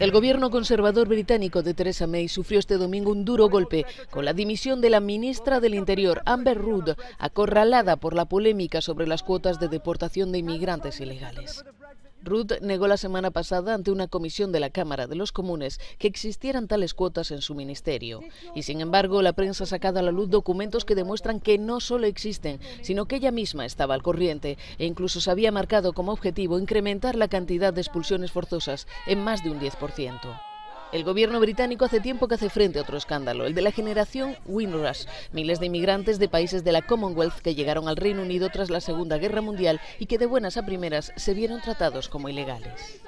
El gobierno conservador británico de Theresa May sufrió este domingo un duro golpe con la dimisión de la ministra del Interior, Amber Rudd, acorralada por la polémica sobre las cuotas de deportación de inmigrantes ilegales. Ruth negó la semana pasada ante una comisión de la Cámara de los Comunes que existieran tales cuotas en su ministerio. Y sin embargo, la prensa ha sacado a la luz documentos que demuestran que no solo existen, sino que ella misma estaba al corriente e incluso se había marcado como objetivo incrementar la cantidad de expulsiones forzosas en más de un 10%. El gobierno británico hace tiempo que hace frente a otro escándalo, el de la generación Windrush, miles de inmigrantes de países de la Commonwealth que llegaron al Reino Unido tras la Segunda Guerra Mundial y que de buenas a primeras se vieron tratados como ilegales.